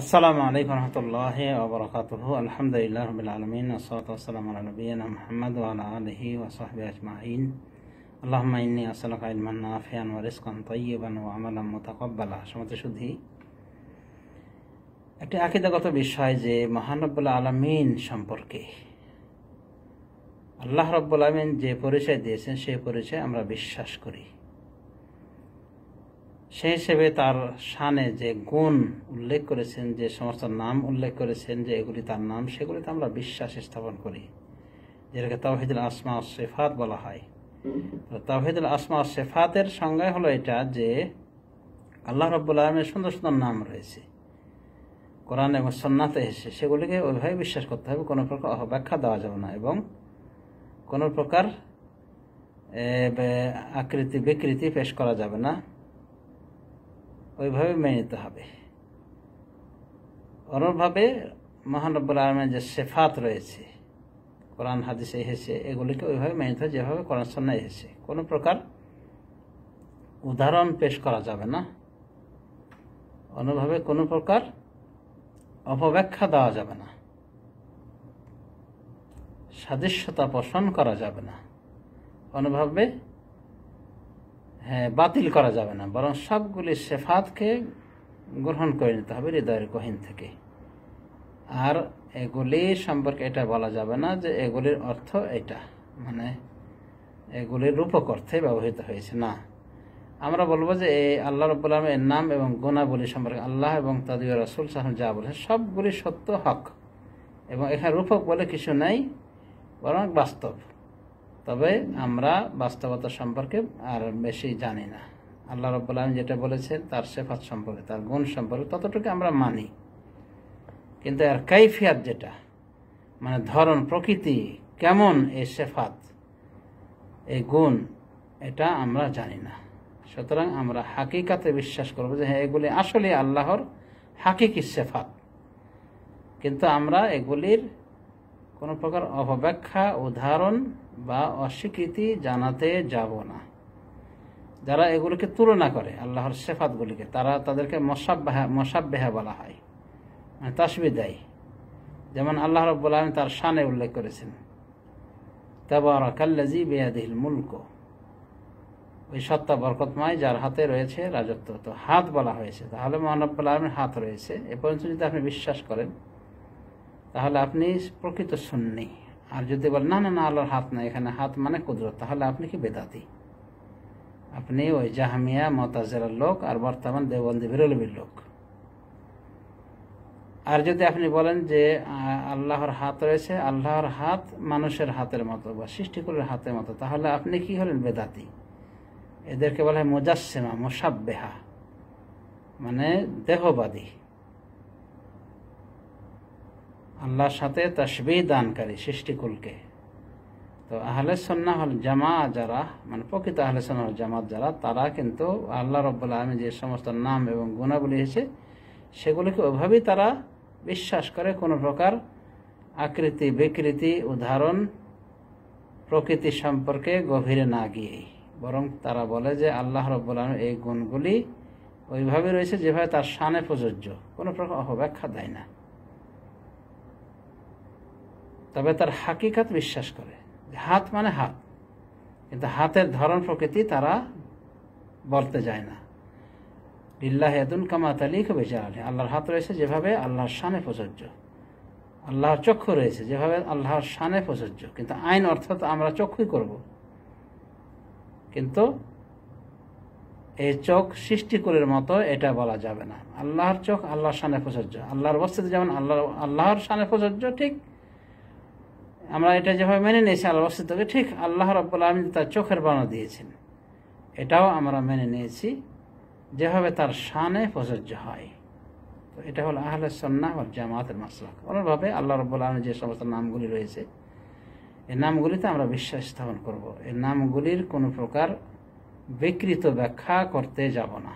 আসসালামু আলাইকুম রহমতুল্লাহ আবরকাত আলহামদুলিল্লাহ রবিল আলমিন আসসালাম আল নবীন মোহাম্মদ আলহি ওসাহব আজমাইন আল্লাহমাইনী ইন্নি আসসালাক ইলমান নাফিয়ান ওয়ারিসকান তৈবান ও আমলাম মোতাকব্বালা সমতে শুধু একটি আকিদাগত বিষয় যে মহানব্বুল আলমিন সম্পর্কে আল্লাহ রব্বুল আলমিন যে পরিচয় দিয়েছেন সেই পরিচয় আমরা বিশ্বাস করি সেই হিসেবে তার সানে যে গুণ উল্লেখ করেছেন যে সমস্ত নাম উল্লেখ করেছেন যে এগুলি তার নাম সেগুলিতে আমরা বিশ্বাস স্থাপন করি যেটাকে তাহিদুল আসমা শেফাত বলা হয় তাহিদুল আসমা শেফাতের সংজ্ঞা হলো এটা যে আল্লাহ রব্বুল আলমের সুন্দর সুন্দর নাম রয়েছে কোরআন এবং সন্ন্যাতে এসে সেগুলিকে ওইভাবে বিশ্বাস করতে হবে কোনো প্রকার অব্যাখ্যা দেওয়া যাবে না এবং কোনো প্রকার আকৃতি বিকৃতি পেশ করা যাবে না ওইভাবে মেনে নিতে হবে অনুরভাবে মহানব্বুল আলমের যে সেফাত রয়েছে কোরআন হাদিসে এসেছে এগুলিকে ওইভাবে মেনে নিতে যেভাবে কোরআন সন্না এসেছে কোনো প্রকার উদাহরণ পেশ করা যাবে না অনুভাবে কোনো প্রকার অপব্যাখ্যা দেওয়া যাবে না সাদৃশ্যতা পোষণ করা যাবে না অনুভাবে হ্যাঁ, বাতিল করা যাবে না বরং সবগুলি সেফাতকে গ্রহণ করে নিতে হবে হৃদয়ের কহিন থেকে আর এগুলি সম্পর্কে এটা বলা যাবে না যে এগুলির অর্থ এটা মানে এগুলির রূপক অর্থে ব্যবহৃত হয়েছে না আমরা বলবো যে এই আল্লাহ রব্বুল আলমের নাম এবং গুণাবলী সম্পর্কে আল্লাহ এবং তাদিউ রাসুল সাহম যা বলেছেন সবগুলি সত্য হক এবং এখানে রূপক বলে কিছু নাই বরং বাস্তব তবে আমরা বাস্তবতা সম্পর্কে আর বেশি জানি না আল্লাহ রব্বুল আলম যেটা বলেছেন তার সেফাত সম্পর্কে তার গুণ সম্পর্কে ততটুকু আমরা মানি কিন্তু আর কাইফিয়াত যেটা মানে ধরন প্রকৃতি কেমন এই সেফাত এই গুণ এটা আমরা জানি না সুতরাং আমরা হাকিকাতে বিশ্বাস করব যে হ্যাঁ এগুলি আসলে আল্লাহর হাকিকি সেফাত কিন্তু আমরা এগুলির কোনো প্রকার অপব্যাখ্যা উদাহরণ বা অস্বীকৃতি জানাতে যাব না যারা এগুলোকে তুলনা করে আল্লাহর শেফাতগুলিকে তারা তাদেরকে মশাব্বাহা মশাব্বেহা বলা হয় মানে তাসবি দেয় যেমন আল্লাহ রব্বুল আলম তার শানে উল্লেখ করেছেন তাবারাকাল্লাজি বেয়াদিল মুলক ওই সত্তা বরকতময় যার হাতে রয়েছে রাজত্ব তো হাত বলা হয়েছে তাহলে মহানব্বুল আলমের হাত রয়েছে এ পর্যন্ত যদি আপনি বিশ্বাস করেন তাহলে আপনি প্রকৃত সুন্নি আর যদি বলেন না না না আল্লাহর হাত না এখানে হাত মানে কুদরত তাহলে আপনি কি বেদাতি আপনি ওই জাহামিয়া মতাজেরার লোক আর বর্তমান দেবন্দি বিরলবির লোক আর যদি আপনি বলেন যে আল্লাহর হাত রয়েছে আল্লাহর হাত মানুষের হাতের মতো বা সৃষ্টিকুলের হাতের মতো তাহলে আপনি কি হলেন বেদাতি এদেরকে বলা হয় মোজাসেমা মোসাব্বেহা মানে দেহবাদী আল্লাহর সাথে তসবি দানকারী সৃষ্টিকুলকে তো আহলে সন্ন্যাহল জামা যারা মানে প্রকৃত আহলে সন্ন্যাহল জামাত যারা তারা কিন্তু আল্লাহ রব্বুল আলমী যে সমস্ত নাম এবং গুণাবলী হয়েছে সেগুলিকে ওভাবেই তারা বিশ্বাস করে কোনো প্রকার আকৃতি বিকৃতি উদাহরণ প্রকৃতি সম্পর্কে গভীরে না গিয়েই বরং তারা বলে যে আল্লাহ রব্বুল আলম এই গুণগুলি ওইভাবে রয়েছে যেভাবে তার সানে প্রযোজ্য কোনো প্রকার অপব্যাখ্যা দেয় না তবে তার হাকিকাত বিশ্বাস করে হাত মানে হাত কিন্তু হাতের ধরন প্রকৃতি তারা বলতে যায় না বিল্লাহ এদুন কামাত আলী কবে জালালে আল্লাহর হাত রয়েছে যেভাবে আল্লাহর শানে প্রযোজ্য আল্লাহর চক্ষু রয়েছে যেভাবে আল্লাহর শানে প্রযোজ্য কিন্তু আইন অর্থাৎ আমরা চক্ষুই করব কিন্তু এই চোখ সৃষ্টিকুলের মতো এটা বলা যাবে না আল্লাহর চোখ আল্লাহর শানে প্রযোজ্য আল্লাহর বস্তুতে যেমন আল্লাহ আল্লাহর শানে প্রযোজ্য ঠিক আমরা এটা যেভাবে মেনে নিয়েছি আল্লাহ থেকে ঠিক আল্লাহ রব্বুল আলম তার চোখের বানা দিয়েছেন এটাও আমরা মেনে নিয়েছি যেভাবে তার শানে প্রযোজ্য হয় তো এটা হলো আহলে সন্না ও জামাতের মাসলাক অন্যভাবে আল্লাহ রব্বুল আলম যে সমস্ত নামগুলি রয়েছে এই নামগুলিতে আমরা বিশ্বাস স্থাপন করব। এই নামগুলির কোনো প্রকার বিকৃত ব্যাখ্যা করতে যাব না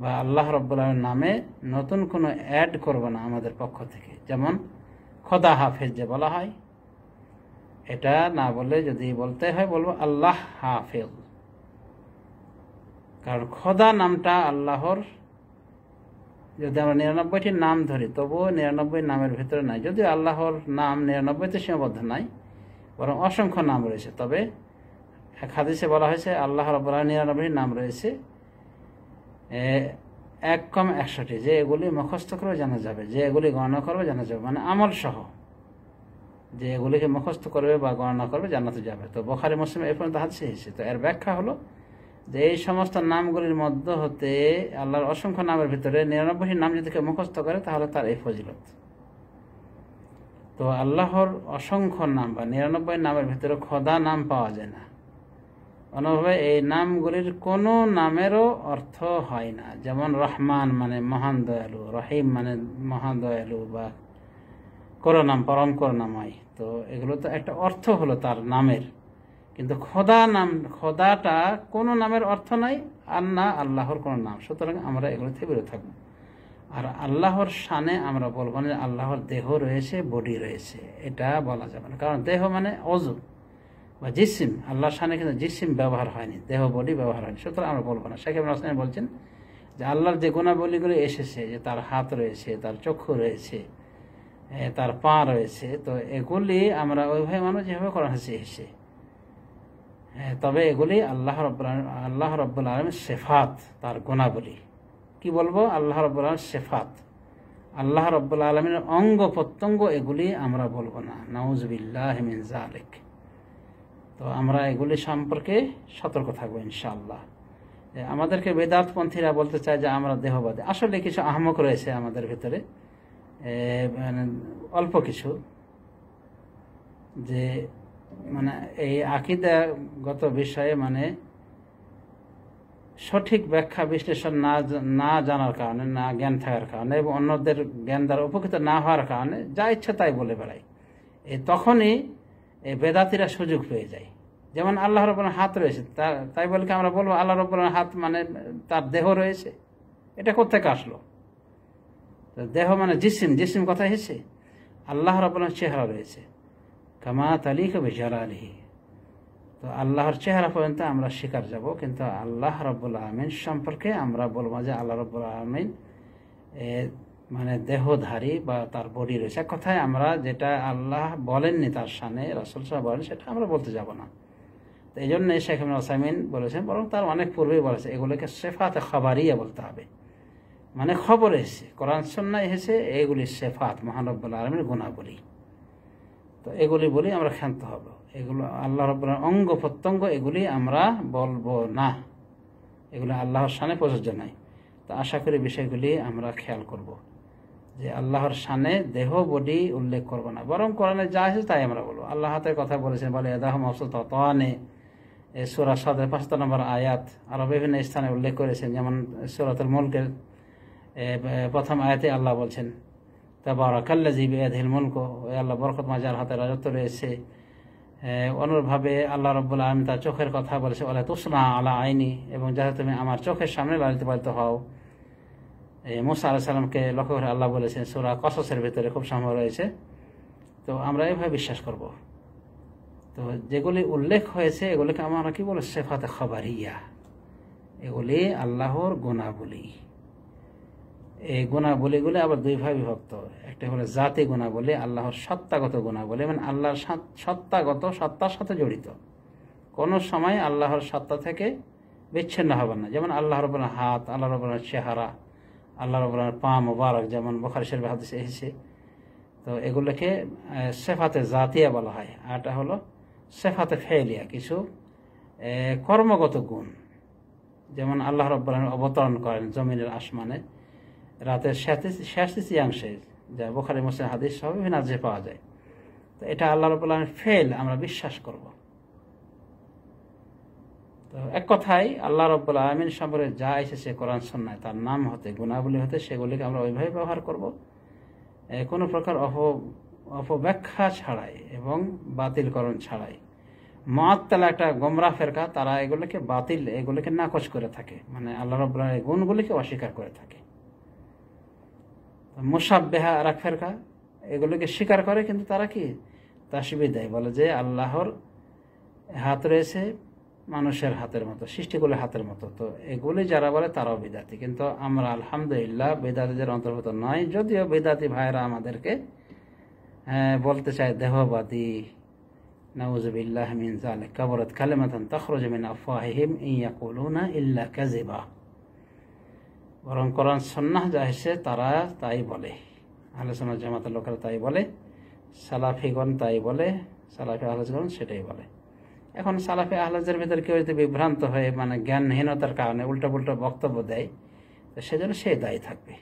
বা আল্লাহ রব্বুল আলমের নামে নতুন কোনো অ্যাড করব না আমাদের পক্ষ থেকে যেমন খোদা হাফেজ যে বলা হয় এটা না বলে যদি বলতে হয় বলবো আল্লাহ হাফেজ কারণ খোদা নামটা আল্লাহর যদি আমরা নিরানব্বইটি নাম ধরি তবুও নিরানব্বই নামের ভিতরে নাই যদি আল্লাহর নাম নিরানব্বইতে সীমাবদ্ধ নাই বরং অসংখ্য নাম রয়েছে তবে এক হাদিসে বলা হয়েছে আল্লাহর নিরানব্বই নাম রয়েছে এক কম একশোটি যে এগুলি মুখস্থ করবে জানা যাবে যে এগুলি গণনা করবে জানা যাবে মানে আমল সহ যে এগুলিকে মুখস্থ করবে বা গণনা করবে জানাতে যাবে তো বখারি মুসলিম এ পর্যন্ত হাদিসে এসেছে তো এর ব্যাখ্যা হলো যে এই সমস্ত নামগুলির মধ্য হতে আল্লাহর অসংখ্য নামের ভিতরে নিরানব্বই নাম যদি কেউ মুখস্থ করে তাহলে তার এই ফজিলত তো আল্লাহর অসংখ্য নাম বা নিরানব্বই নামের ভিতরে খোদা নাম পাওয়া যায় না অনুভাবে এই নামগুলির কোনো নামেরও অর্থ হয় না যেমন রহমান মানে মহান দয়ালু রহিম মানে মহান দয়ালু বা করোনাম পরম হয় তো এগুলো তো একটা অর্থ হলো তার নামের কিন্তু খোদা নাম খোদাটা কোনো নামের অর্থ নাই আর না আল্লাহর কোনো নাম সুতরাং আমরা এগুলো থেকে বেরো থাকবো আর আল্লাহর সানে আমরা বলবো না আল্লাহর দেহ রয়েছে বডি রয়েছে এটা বলা যাবে না কারণ দেহ মানে অজু বা জিসিম আল্লাহ শানে কিন্তু জিসিম ব্যবহার হয়নি দেহ বলি ব্যবহার হয়নি সুতরাং আমরা বলবো না শেখ রাসলাম বলছেন যে আল্লাহর যে গুণাবলীগুলো এসেছে যে তার হাত রয়েছে তার চক্ষু রয়েছে তার পা রয়েছে তো এগুলি আমরা ওইভাবে মানুষ যেভাবে করা হয়েছে এসে তবে এগুলি আল্লাহ রব আল্লাহ রব্বুল আলমের শেফাত তার গুণাবলী কি বলবো আল্লাহ রব্বুল আলম শেফাত আল্লাহ রব্বুল আলমের অঙ্গ প্রত্যঙ্গ এগুলি আমরা বলবো না নওয়াজ বিল্লাহ মিনজা আলিক তো আমরা এগুলি সম্পর্কে সতর্ক থাকবো ইনশাআল্লাহ আমাদেরকে বেদাতপন্থীরা বলতে চায় যে আমরা দেহবাদী আসলে কিছু আহমক রয়েছে আমাদের ভিতরে মানে অল্প কিছু যে মানে এই আকিদাগত বিষয়ে মানে সঠিক ব্যাখ্যা বিশ্লেষণ না না জানার কারণে না জ্ঞান থাকার কারণে এবং অন্যদের জ্ঞান দ্বারা উপকৃত না হওয়ার কারণে যা ইচ্ছা তাই বলে বেড়ায় তখনই বেদাতিরা সুযোগ পেয়ে যায় যেমন আল্লাহ রব্বুল হাত রয়েছে তার তাই বলে কি আমরা বলবো আল্লাহ রব্বুল হাত মানে তার দেহ রয়েছে এটা কোথেকে আসলো দেহ মানে জিসিম জিসিম কথা হয়েছে আল্লাহ রব্বুল্লাহ চেহারা রয়েছে কামা তালি কবি আলহি তো আল্লাহর চেহারা পর্যন্ত আমরা শিকার যাব কিন্তু আল্লাহ রব্বুল আমিন সম্পর্কে আমরা বলবো যে আল্লাহ রব্বুল আমিন মানে দেহধারী বা তার বডি রয়েছে এক কথায় আমরা যেটা আল্লাহ বলেননি তার সামনে রাসুল সাহা বলেন সেটা আমরা বলতে যাব না তো এই জন্য শেখ ওসাইমিন বলেছেন বরং তার অনেক পূর্বেই বলেছে এগুলোকে শেফাত খবরিয়া বলতে হবে মানে খবর এসেছে কোরআন সন্না এসেছে এগুলি শেফাত মহানব্বুল আলমের গুণাবলী তো এগুলি বলি আমরা ক্ষান্ত হব এগুলো আল্লাহ রব্বুল্লাহ অঙ্গ প্রত্যঙ্গ এগুলি আমরা বলবো না এগুলো আল্লাহর সামনে প্রযোজ্য নাই তো আশা করি বিষয়গুলি আমরা খেয়াল করবো যে আল্লাহর সানে দেহ বডি উল্লেখ করবো না বরং কোরআনে যা আছে তাই আমরা বলবো আল্লাহ হাতের কথা বলেছেন বলে এদাহ মফসুল তানে সুরা সদের পাঁচ নম্বর আয়াত আরও বিভিন্ন স্থানে উল্লেখ করেছেন যেমন সুরাতের মুলকের প্রথম আয়াতে আল্লাহ বলছেন তা বারাকাল্লা জিবে এধিল মুলক ওই আল্লাহ বরকত মাজার হাতে রাজত্ব রয়েছে অনুরভাবে আল্লাহ রব্বুল আমি তার চোখের কথা বলেছে ওলা তুসনা আলা আইনি এবং যাতে তুমি আমার চোখের সামনে লালিত পালিত হও মোসা আল্লাহ সাল্লামকে লক্ষ্য করে আল্লাহ বলেছেন সোরা কসসের ভেতরে খুব সম্ভব রয়েছে তো আমরা এভাবে বিশ্বাস করব তো যেগুলি উল্লেখ হয়েছে এগুলিকে আমরা কি বলে শেফাতে ইয়া এগুলি আল্লাহর গুণাবলী এই গুণাবলীগুলি আবার দুই ভাবে বিভক্ত একটা হলো জাতি গুণাবলী আল্লাহর সত্তাগত গুণাবলী মানে আল্লাহর সত্তাগত সত্তার সাথে জড়িত কোনো সময় আল্লাহর সত্তা থেকে বিচ্ছিন্ন হবে না যেমন আল্লাহর রবুল্লাহ হাত আল্লাহ রবুল্লাহ চেহারা আল্লাহ রবুল্লাহ পা মুবারক যেমন বখারি শরীফ হাদিস এসেছে তো এগুলোকে সেফাতে জাতিয়া বলা হয় আর এটা হলো সেফাতে ফেলিয়া কিছু কর্মগত গুণ যেমন আল্লাহ রব্বাহ অবতরণ করেন জমিনের আসমানে রাতের শেষ যা বোখারি মোসেন হাদিস সব নাজে পাওয়া যায় তো এটা আল্লাহ রবুল্লাহ ফেল আমরা বিশ্বাস করবো তো এক কথাই আল্লাহ রব্বুল আলমিন সম্পর্কে যা এসেছে কোরআন সন্ন্যায় তার নাম হতে গুণাবলী হতে সেগুলিকে আমরা ওইভাবে ব্যবহার করব কোনো প্রকার অপ অপব্যাখ্যা ছাড়াই এবং বাতিলকরণ ছাড়াই মহাত্তালা একটা গোমরা ফেরকা তারা এগুলোকে বাতিল এগুলোকে নাকচ করে থাকে মানে আল্লাহ এই গুণগুলিকে অস্বীকার করে থাকে মোসাববেহা আর এক ফেরকা এগুলোকে স্বীকার করে কিন্তু তারা কি তাসিবি দেয় বলে যে আল্লাহর হাত রয়েছে মানুষের হাতের মতো সৃষ্টিগুলো হাতের মতো তো এগুলি যারা বলে তারাও বেদাতি কিন্তু আমরা আলহামদুলিল্লাহ বেদাতিদের অন্তর্ভুক্ত নয় যদিও বেদাতি ভাইরা আমাদেরকে হ্যাঁ, বলতে চায় দেহবাদী নাউজবিল্লাহ মিন জালে কাবরত কালেমাতন তখরজ মিন আফওয়াহিম না ইল্লা কাজিবা বরং কোরআন সন্ন্যাহ যা এসে তারা তাই বলে আলোচনা জামাতের লোকেরা তাই বলে সালাফিগণ তাই বলে সালাফি আলোচনা সেটাই বলে এখন সালাফে আহলাজের ভিতরে কেউ যদি বিভ্রান্ত হয়ে মানে জ্ঞানহীনতার কারণে উল্টোপুল্টো বক্তব্য দেয় তো সেজন্য সে দায়ী থাকবে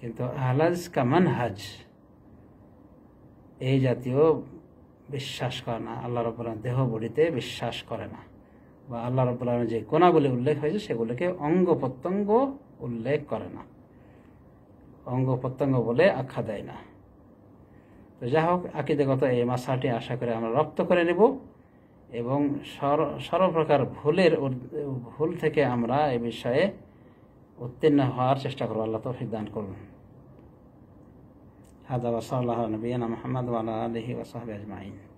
কিন্তু আহলাজ কামান হাজ এই জাতীয় বিশ্বাস করে না আল্লাহ রব্লাম দেহ বডিতে বিশ্বাস করে না বা আল্লাহ রব্লামের যে কোনাগুলি উল্লেখ হয়েছে সেগুলিকে অঙ্গ প্রত্যঙ্গ উল্লেখ করে না অঙ্গ প্রত্যঙ্গ বলে আখ্যা দেয় না তো যা হোক আকিদেগত এই মাসাটি আশা করে আমরা রপ্ত করে নেব এবং সর্বপ্রকার ভুলের ভুল থেকে আমরা এ বিষয়ে উত্তীর্ণ হওয়ার চেষ্টা করবো আল্লাহ তফিক দান করুন হাদা সাল্লাহ নবীন মোহাম্মদ আলহি ওসাহ আজমাইন